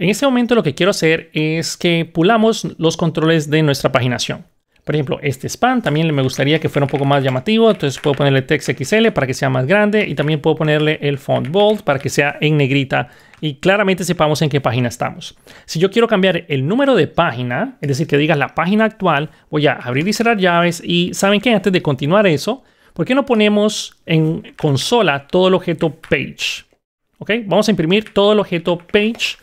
En este momento lo que quiero hacer es que pulamos los controles de nuestra paginación. Por ejemplo, este span también me gustaría que fuera un poco más llamativo, entonces puedo ponerle text XL para que sea más grande y también puedo ponerle el font bold para que sea en negrita y claramente sepamos en qué página estamos. Si yo quiero cambiar el número de página, es decir, que digas la página actual, voy a abrir y cerrar llaves y ¿saben qué? Antes de continuar eso, ¿por qué no ponemos en consola todo el objeto page? ¿Ok? Vamos a imprimir todo el objeto page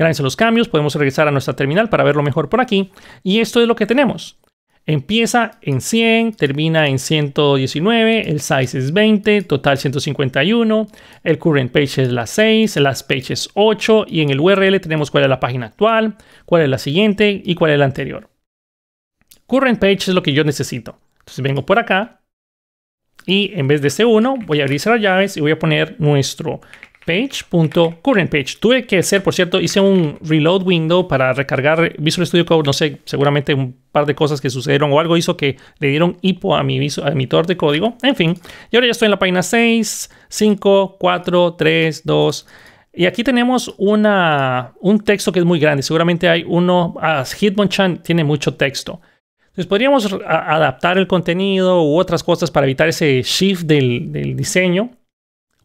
Gracias a los cambios podemos regresar a nuestra terminal para verlo mejor por aquí. Y esto es lo que tenemos. Empieza en 100, termina en 119, el size es 20, total 151, el current page es la 6, las page es 8 y en el URL tenemos cuál es la página actual, cuál es la siguiente y cuál es la anterior. Current page es lo que yo necesito. Entonces vengo por acá y en vez de este 1 voy a abrir las llaves y voy a poner nuestro page.currentPage. Tuve que hacer, por cierto, hice un reload window para recargar Visual Studio Code, no sé, seguramente un par de cosas que sucedieron o algo hizo que le dieron hipo a mi, editor de código. En fin, y ahora ya estoy en la página 6, 5, 4, 3, 2. Y aquí tenemos una, un texto que es muy grande. Seguramente hay uno, a ah, Hitmonchan tiene mucho texto. Entonces podríamos adaptar el contenido u otras cosas para evitar ese shift del diseño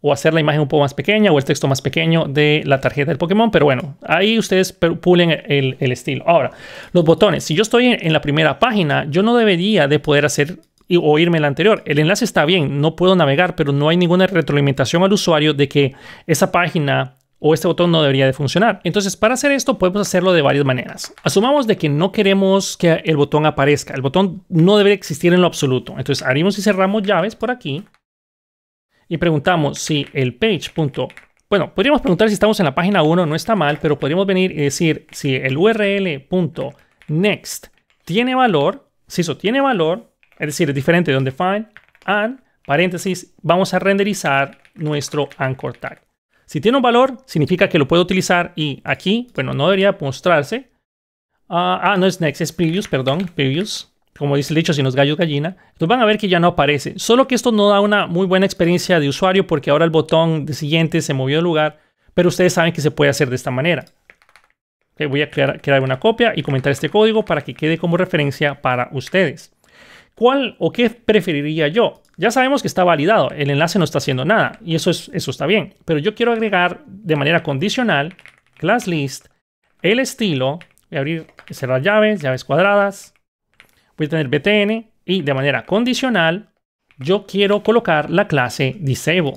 o hacer la imagen un poco más pequeña o el texto más pequeño de la tarjeta del Pokémon. Pero bueno, ahí ustedes pulen el, estilo. Ahora, los botones. Si yo estoy en, la primera página, yo no debería de poder hacer o irme la anterior. El enlace está bien, no puedo navegar, pero no hay ninguna retroalimentación al usuario de que esa página o este botón no debería de funcionar. Entonces, para hacer esto podemos hacerlo de varias maneras. Asumamos de que no queremos que el botón aparezca. El botón no debe existir en lo absoluto. Entonces, abrimos y cerramos llaves por aquí y preguntamos si el page. bueno, podríamos preguntar si estamos en la página 1, no está mal, pero podríamos venir y decir si el url.next tiene valor, si eso tiene valor, es decir, es diferente de donde find and paréntesis, vamos a renderizar nuestro anchor tag. Si tiene un valor, significa que lo puedo utilizar y aquí, bueno, no debería mostrarse. ah, ah no es next, es previous, perdón, previous como dice el dicho, si nos gallos gallina, entonces van a ver que ya no aparece. Solo que esto no da una muy buena experiencia de usuario porque ahora el botón de siguiente se movió de lugar, pero ustedes saben que se puede hacer de esta manera. voy a crear, una copia y comentar este código para que quede como referencia para ustedes. ¿Cuál o qué preferiría yo? Ya sabemos que está validado, el enlace no está haciendo nada y eso, es, eso está bien, pero yo quiero agregar de manera condicional class list el estilo, voy a abrir, cerrar llaves, llaves cuadradas, voy a tener btn y de manera condicional yo quiero colocar la clase disable,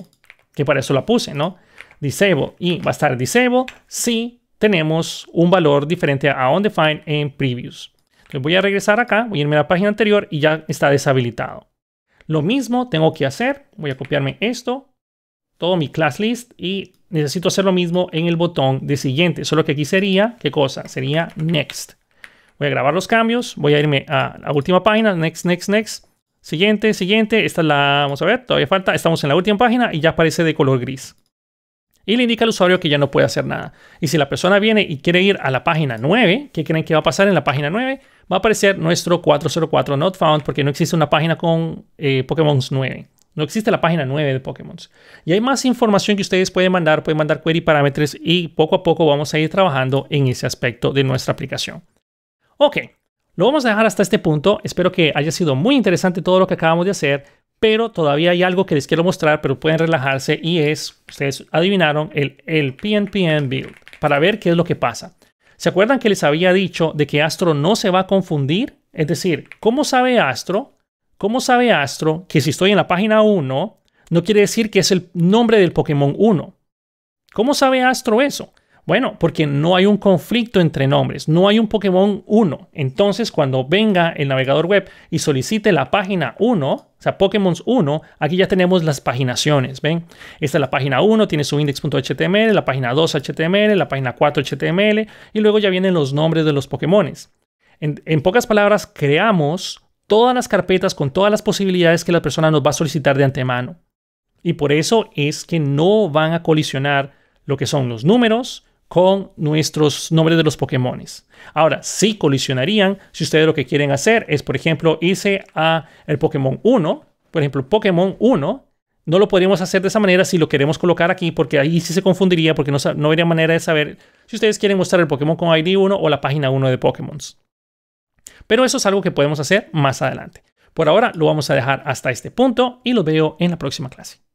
que para eso la puse, ¿no? Disable y va a estar disable si tenemos un valor diferente a undefined en previews. Entonces voy a regresar acá, voy a irme a la página anterior y ya está deshabilitado. Lo mismo tengo que hacer, voy a copiarme esto, todo mi class list y necesito hacer lo mismo en el botón de siguiente, solo que aquí sería, ¿qué cosa? Sería next. Voy a grabar los cambios, voy a irme a la última página, next, next, next. Siguiente, siguiente, esta es la, vamos a ver, todavía falta, estamos en la última página y ya aparece de color gris. Y le indica al usuario que ya no puede hacer nada. Y si la persona viene y quiere ir a la página 9, ¿qué creen que va a pasar en la página 9? Va a aparecer nuestro 404 not found porque no existe una página con eh, Pokémon 9. No existe la página 9 de Pokémon. Y hay más información que ustedes pueden mandar, pueden mandar query parámetros y poco a poco vamos a ir trabajando en ese aspecto de nuestra aplicación. Ok, lo vamos a dejar hasta este punto. Espero que haya sido muy interesante todo lo que acabamos de hacer, pero todavía hay algo que les quiero mostrar, pero pueden relajarse y es, ustedes adivinaron, el, el build para ver qué es lo que pasa. ¿Se acuerdan que les había dicho de que Astro no se va a confundir? Es decir, ¿cómo sabe Astro? ¿Cómo sabe Astro que si estoy en la página 1 no quiere decir que es el nombre del Pokémon 1? ¿Cómo sabe Astro eso? Bueno, porque no hay un conflicto entre nombres, no hay un Pokémon 1. Entonces, cuando venga el navegador web y solicite la página 1, o sea, Pokémon 1, aquí ya tenemos las paginaciones, ¿ven? Esta es la página 1, tiene su index.html, la página 2 HTML, la página 4 HTML, y luego ya vienen los nombres de los Pokémon. En, en pocas palabras, creamos todas las carpetas con todas las posibilidades que la persona nos va a solicitar de antemano. Y por eso es que no van a colisionar lo que son los números, con nuestros nombres de los Pokémon. Ahora, sí colisionarían si ustedes lo que quieren hacer es, por ejemplo, irse a el Pokémon 1, por ejemplo, Pokémon 1, no lo podríamos hacer de esa manera si lo queremos colocar aquí, porque ahí sí se confundiría, porque no, no habría manera de saber si ustedes quieren mostrar el Pokémon con ID 1 o la página 1 de Pokémon. Pero eso es algo que podemos hacer más adelante. Por ahora lo vamos a dejar hasta este punto y los veo en la próxima clase.